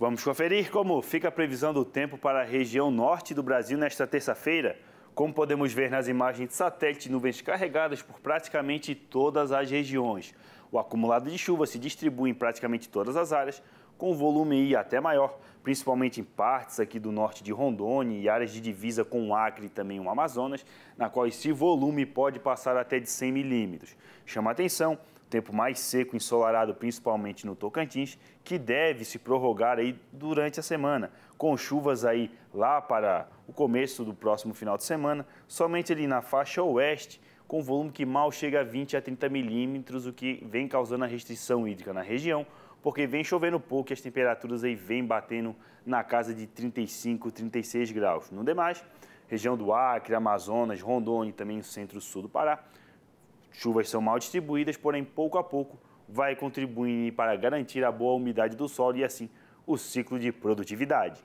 Vamos conferir como fica a previsão do tempo para a região norte do Brasil nesta terça-feira. Como podemos ver nas imagens de satélite, nuvens carregadas por praticamente todas as regiões. O acumulado de chuva se distribui em praticamente todas as áreas, com volume e até maior, principalmente em partes aqui do norte de Rondônia e áreas de divisa com o Acre e também o Amazonas, na qual esse volume pode passar até de 100 milímetros. Chama atenção tempo mais seco, ensolarado, principalmente no Tocantins, que deve se prorrogar aí durante a semana, com chuvas aí lá para o começo do próximo final de semana, somente ali na faixa oeste, com volume que mal chega a 20 a 30 milímetros, o que vem causando a restrição hídrica na região, porque vem chovendo pouco e as temperaturas aí vêm batendo na casa de 35, 36 graus. No demais, região do Acre, Amazonas, Rondônia e também o centro-sul do Pará, Chuvas são mal distribuídas, porém pouco a pouco vai contribuir para garantir a boa umidade do solo e assim o ciclo de produtividade.